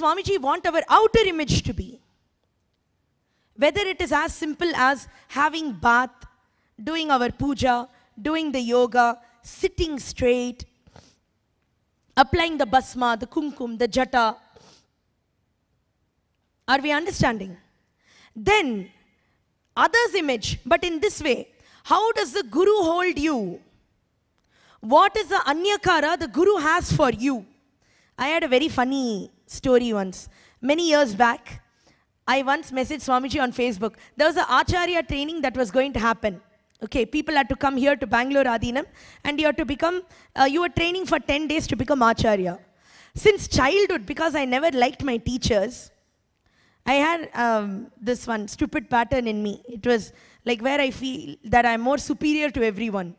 Swamiji want our outer image to be? Whether it is as simple as having bath, doing our puja, doing the yoga, sitting straight, applying the basma, the kumkum, the jata. Are we understanding? Then, others' image, but in this way, how does the Guru hold you? What is the anyakara the Guru has for you? I had a very funny story once. Many years back, I once messaged Swamiji on Facebook. There was an Acharya training that was going to happen. Okay, people had to come here to Bangalore, Adinam, and you had to become, uh, you were training for 10 days to become Acharya. Since childhood, because I never liked my teachers, I had um, this one stupid pattern in me. It was like where I feel that I'm more superior to everyone.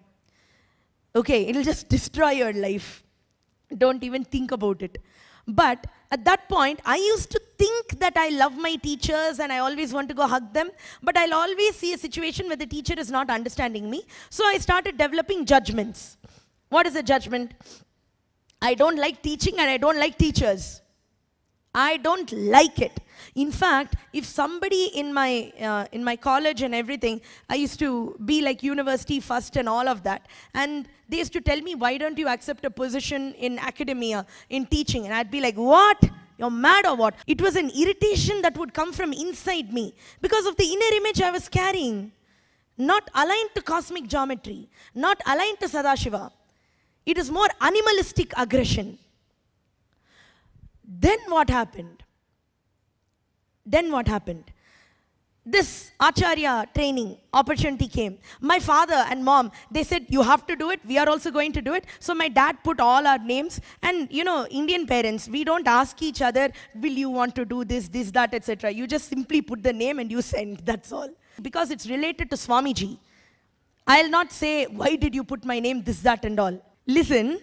Okay, it'll just destroy your life. Don't even think about it. But at that point, I used to think that I love my teachers and I always want to go hug them, but I'll always see a situation where the teacher is not understanding me. So I started developing judgments. What is a judgment? I don't like teaching and I don't like teachers. I don't like it. In fact, if somebody in my, uh, in my college and everything, I used to be like university first and all of that. And they used to tell me, why don't you accept a position in academia, in teaching? And I'd be like, what? You're mad or what? It was an irritation that would come from inside me because of the inner image I was carrying. Not aligned to cosmic geometry, not aligned to Sadashiva. It is more animalistic aggression. Then what happened? Then what happened? This Acharya training opportunity came. My father and mom, they said, you have to do it. We are also going to do it. So my dad put all our names. And you know, Indian parents, we don't ask each other, will you want to do this, this, that, etc. You just simply put the name and you send, that's all. Because it's related to Swamiji. I'll not say, why did you put my name, this, that, and all. Listen,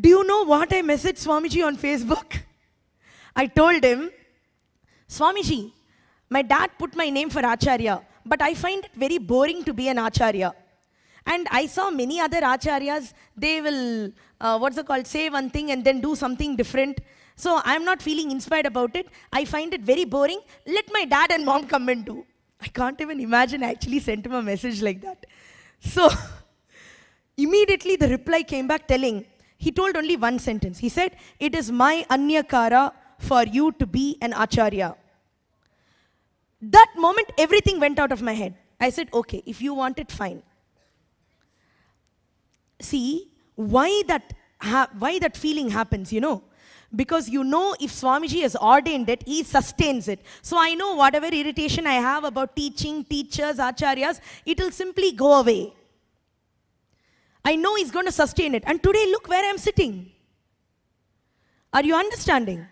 do you know what I messaged Swamiji on Facebook? I told him, Swamiji, my dad put my name for Acharya, but I find it very boring to be an Acharya. And I saw many other Acharyas, they will, uh, what's it called, say one thing and then do something different. So I'm not feeling inspired about it. I find it very boring. Let my dad and mom come and do. I can't even imagine I actually sent him a message like that. So immediately the reply came back telling, he told only one sentence. He said, it is my Anyakara for you to be an acharya. That moment, everything went out of my head. I said, okay, if you want it, fine. See, why that, why that feeling happens, you know? Because you know if Swamiji has ordained it, he sustains it. So I know whatever irritation I have about teaching, teachers, acharyas, it will simply go away. I know he's going to sustain it. And today, look where I'm sitting. Are you understanding?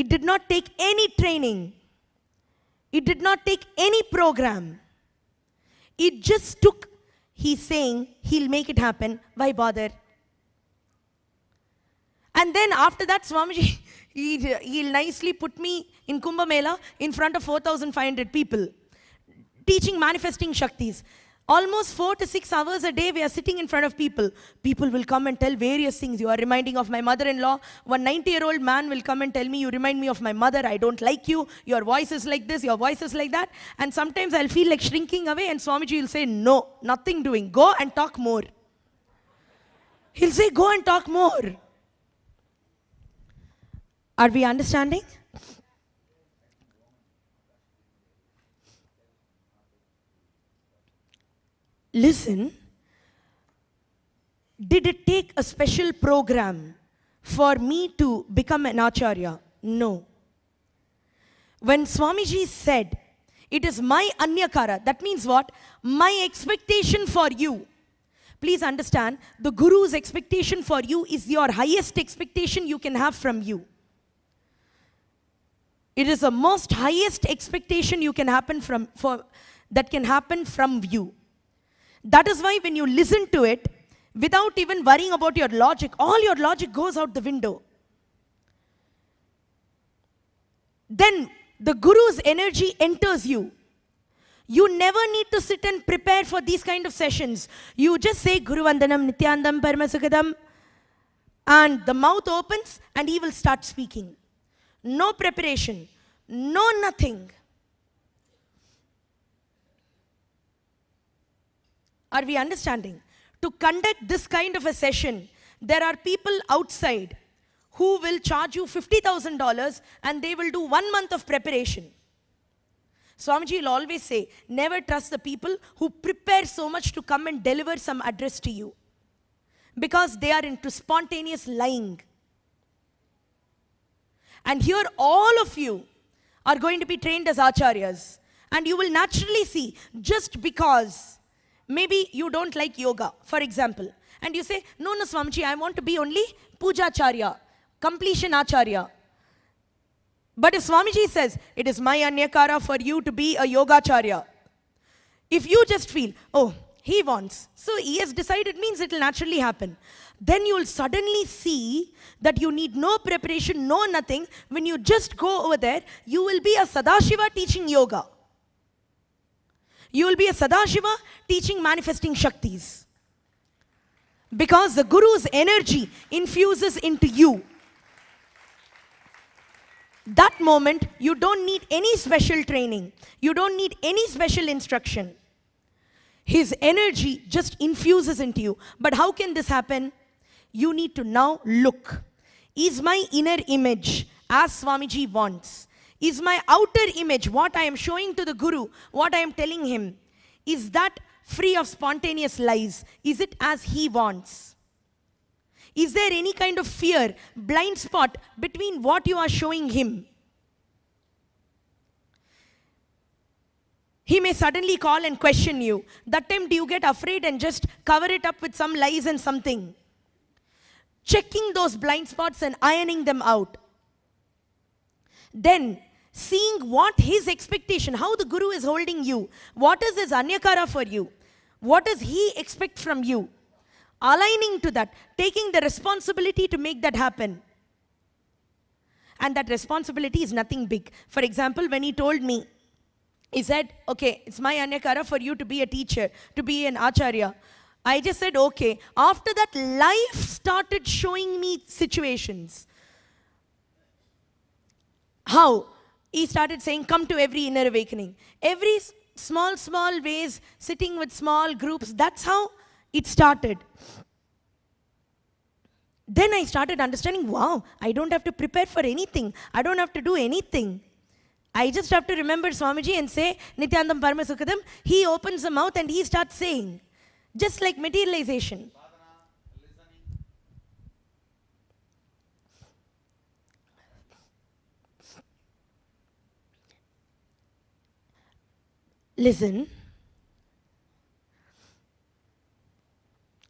It did not take any training. It did not take any program. It just took, he's saying, he'll make it happen. Why bother? And then after that, Swamiji, he, he'll nicely put me in Kumbh Mela in front of 4,500 people, teaching manifesting Shaktis. Almost four to six hours a day, we are sitting in front of people. People will come and tell various things. You are reminding of my mother in law. One 90 year old man will come and tell me, You remind me of my mother. I don't like you. Your voice is like this. Your voice is like that. And sometimes I'll feel like shrinking away, and Swamiji will say, No, nothing doing. Go and talk more. He'll say, Go and talk more. Are we understanding? listen, did it take a special program for me to become an acharya? No. When Swamiji said, it is my anyakara, that means what? My expectation for you. Please understand, the guru's expectation for you is your highest expectation you can have from you. It is the most highest expectation you can happen from, for, that can happen from you. That is why when you listen to it, without even worrying about your logic, all your logic goes out the window. Then the guru's energy enters you. You never need to sit and prepare for these kind of sessions. You just say Guru Vandanam Nityandam Paramasukhadam and the mouth opens and he will start speaking. No preparation, no nothing. Are we understanding? To conduct this kind of a session, there are people outside who will charge you $50,000 and they will do one month of preparation. Swamiji will always say, never trust the people who prepare so much to come and deliver some address to you because they are into spontaneous lying. And here all of you are going to be trained as acharyas and you will naturally see just because Maybe you don't like yoga, for example. And you say, no, no, Swamiji, I want to be only puja acharya, completion acharya. But if Swamiji says, it is my anyakara for you to be a yogacharya, if you just feel, oh, he wants, so he has decided means it will naturally happen, then you will suddenly see that you need no preparation, no nothing. When you just go over there, you will be a Sadashiva teaching yoga you will be a Sadashiva teaching manifesting Shaktis. Because the Guru's energy infuses into you. That moment, you don't need any special training. You don't need any special instruction. His energy just infuses into you. But how can this happen? You need to now look. Is my inner image as Swamiji wants? Is my outer image, what I am showing to the Guru, what I am telling him, is that free of spontaneous lies? Is it as he wants? Is there any kind of fear, blind spot between what you are showing him? He may suddenly call and question you. That time, do you get afraid and just cover it up with some lies and something? Checking those blind spots and ironing them out. Then, seeing what his expectation, how the guru is holding you, what is his anyakara for you, what does he expect from you, aligning to that, taking the responsibility to make that happen. And that responsibility is nothing big. For example, when he told me, he said, okay, it's my anyakara for you to be a teacher, to be an acharya. I just said, okay. After that, life started showing me situations. How? he started saying, come to every inner awakening. Every small, small ways, sitting with small groups, that's how it started. Then I started understanding, wow, I don't have to prepare for anything. I don't have to do anything. I just have to remember Swamiji and say, Nityanandam Sukadam. he opens the mouth and he starts saying. Just like materialization. Listen.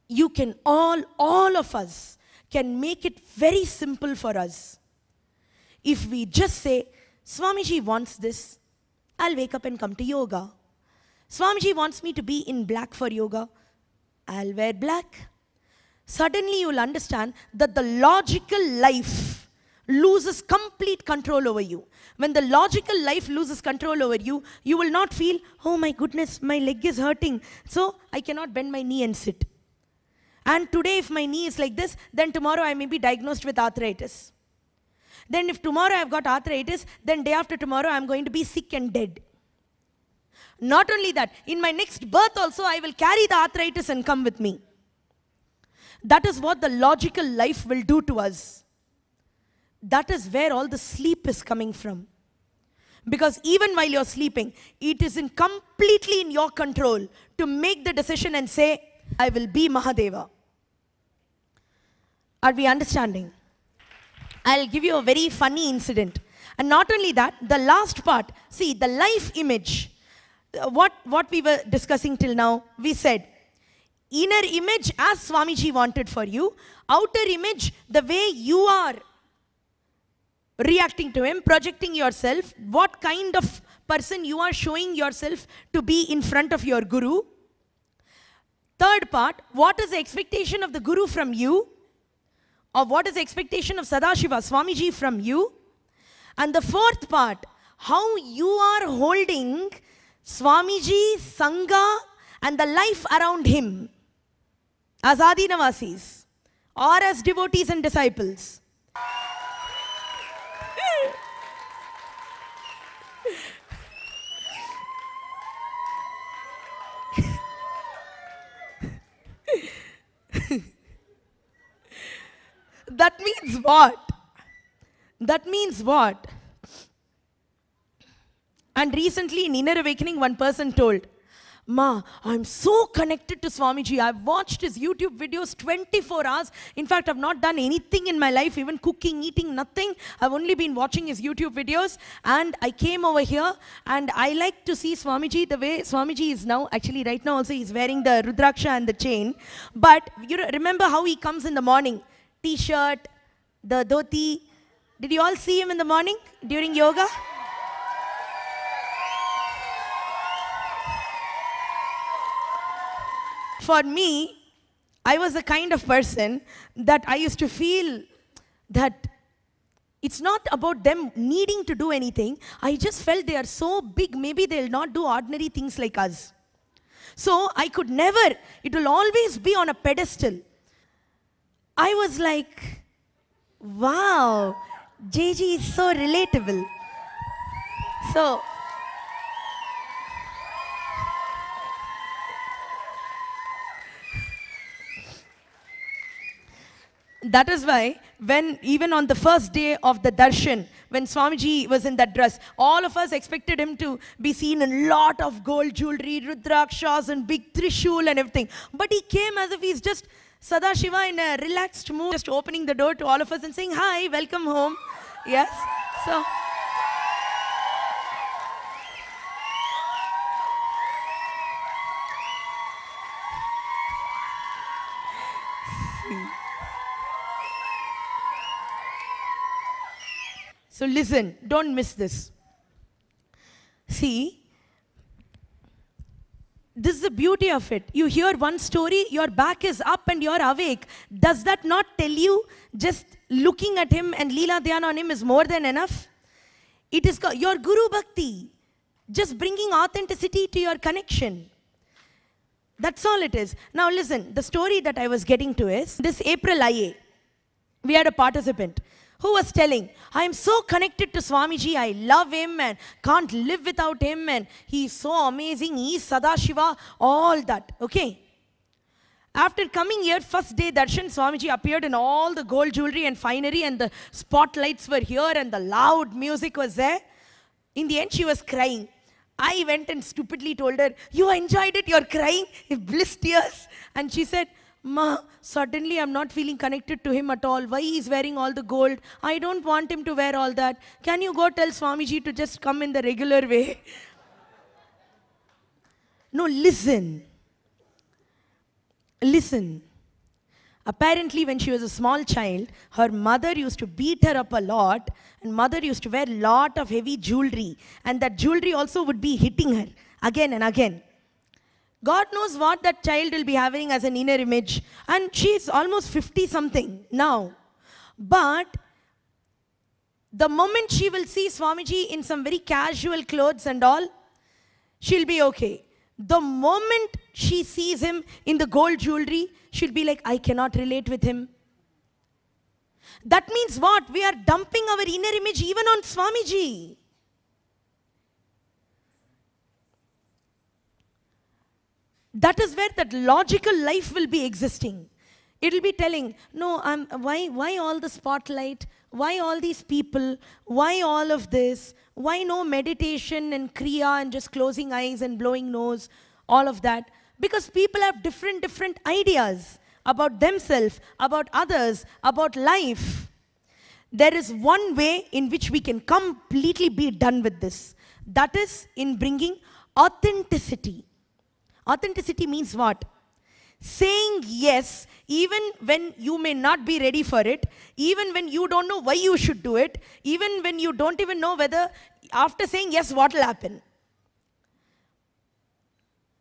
You can all, all of us can make it very simple for us. If we just say, Swamiji wants this, I'll wake up and come to yoga. Swamiji wants me to be in black for yoga, I'll wear black. Suddenly you'll understand that the logical life loses complete control over you. When the logical life loses control over you, you will not feel, oh my goodness, my leg is hurting, so I cannot bend my knee and sit. And today, if my knee is like this, then tomorrow I may be diagnosed with arthritis. Then, if tomorrow I've got arthritis, then day after tomorrow I'm going to be sick and dead. Not only that, in my next birth also, I will carry the arthritis and come with me. That is what the logical life will do to us. That is where all the sleep is coming from. Because even while you're sleeping, it is in completely in your control to make the decision and say, I will be Mahadeva. Are we understanding? I'll give you a very funny incident. And not only that, the last part, see, the life image, uh, what, what we were discussing till now, we said, inner image as Swamiji wanted for you, outer image the way you are reacting to him, projecting yourself, what kind of person you are showing yourself to be in front of your guru. Third part, what is the expectation of the guru from you? Or what is the expectation of Sadashiva, Swamiji from you? And the fourth part, how you are holding Swamiji, Sangha and the life around him as Adi Navasis or as devotees and disciples. that means what? That means what? And recently in Inner Awakening, one person told, Ma, I'm so connected to Swamiji. I've watched his YouTube videos 24 hours. In fact, I've not done anything in my life, even cooking, eating, nothing. I've only been watching his YouTube videos. And I came over here and I like to see Swamiji the way Swamiji is now. Actually, right now also he's wearing the Rudraksha and the chain. But you remember how he comes in the morning t-shirt, the dhoti. Did you all see him in the morning during yoga? For me, I was the kind of person that I used to feel that it's not about them needing to do anything. I just felt they are so big, maybe they'll not do ordinary things like us. So I could never, it will always be on a pedestal. I was like, wow, JG is so relatable. So, that is why when even on the first day of the darshan when swamiji was in that dress all of us expected him to be seen in lot of gold jewelry rudrakshas and big trishul and everything but he came as if he's just Sada Shiva in a relaxed mood, just opening the door to all of us and saying, Hi, welcome home. Yes. So. So listen, don't miss this. See, this is the beauty of it. You hear one story, your back is up and you're awake. Does that not tell you just looking at him and Leela Dhyan on him is more than enough? It is your Guru Bhakti, just bringing authenticity to your connection. That's all it is. Now listen, the story that I was getting to is this April IA, we had a participant who was telling, I am so connected to Swamiji, I love him and can't live without him and he's so amazing, he's Sadashiva, all that, okay? After coming here, first day, Darshan Swamiji appeared in all the gold jewelry and finery and the spotlights were here and the loud music was there. In the end, she was crying. I went and stupidly told her, you enjoyed it, you're crying, bliss tears. And she said, Ma, suddenly I'm not feeling connected to him at all. Why he's wearing all the gold? I don't want him to wear all that. Can you go tell Swamiji to just come in the regular way? no, listen. Listen. Apparently, when she was a small child, her mother used to beat her up a lot, and mother used to wear a lot of heavy jewelry, and that jewelry also would be hitting her again and again. God knows what that child will be having as an inner image. And she's almost 50 something now. But the moment she will see Swamiji in some very casual clothes and all, she'll be okay. The moment she sees him in the gold jewelry, she'll be like, I cannot relate with him. That means what? We are dumping our inner image even on Swamiji. that is where that logical life will be existing it'll be telling no i'm why why all the spotlight why all these people why all of this why no meditation and kriya and just closing eyes and blowing nose all of that because people have different different ideas about themselves about others about life there is one way in which we can completely be done with this that is in bringing authenticity Authenticity means what? Saying yes, even when you may not be ready for it, even when you don't know why you should do it, even when you don't even know whether after saying yes, what will happen.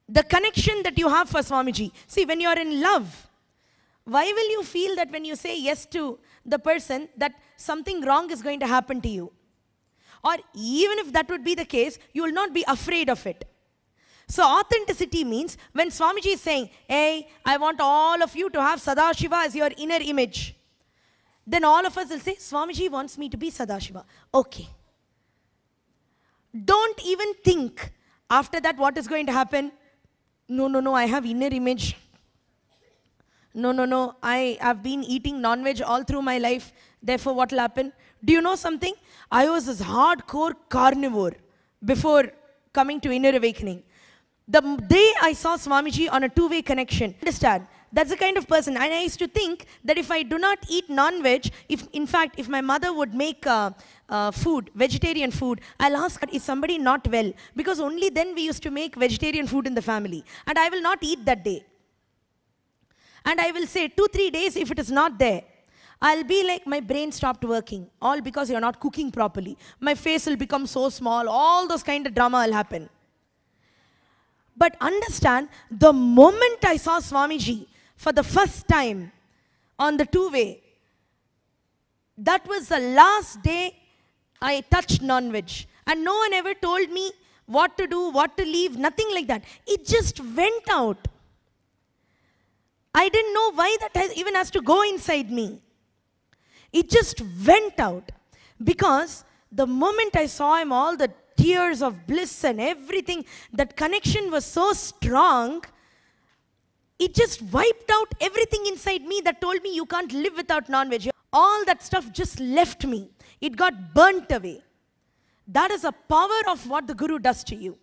The connection that you have for Swamiji. See, when you are in love, why will you feel that when you say yes to the person, that something wrong is going to happen to you? Or even if that would be the case, you will not be afraid of it. So authenticity means when Swamiji is saying, hey, I want all of you to have Sadashiva as your inner image. Then all of us will say, Swamiji wants me to be Sadashiva. Okay. Don't even think after that what is going to happen. No, no, no, I have inner image. No, no, no, I have been eating non-veg all through my life. Therefore, what will happen? Do you know something? I was this hardcore carnivore before coming to inner awakening. The day I saw Swamiji on a two-way connection, understand, that's the kind of person. And I used to think that if I do not eat non-veg, if in fact, if my mother would make uh, uh, food, vegetarian food, I'll ask, is somebody not well? Because only then we used to make vegetarian food in the family. And I will not eat that day. And I will say, two, three days, if it is not there, I'll be like, my brain stopped working, all because you're not cooking properly. My face will become so small, all those kind of drama will happen. But understand, the moment I saw Swamiji for the first time on the two-way, that was the last day I touched non-veg. And no one ever told me what to do, what to leave, nothing like that. It just went out. I didn't know why that has, even has to go inside me. It just went out. Because the moment I saw him, all the tears of bliss and everything, that connection was so strong, it just wiped out everything inside me that told me you can't live without non veg. All that stuff just left me, it got burnt away. That is a power of what the Guru does to you.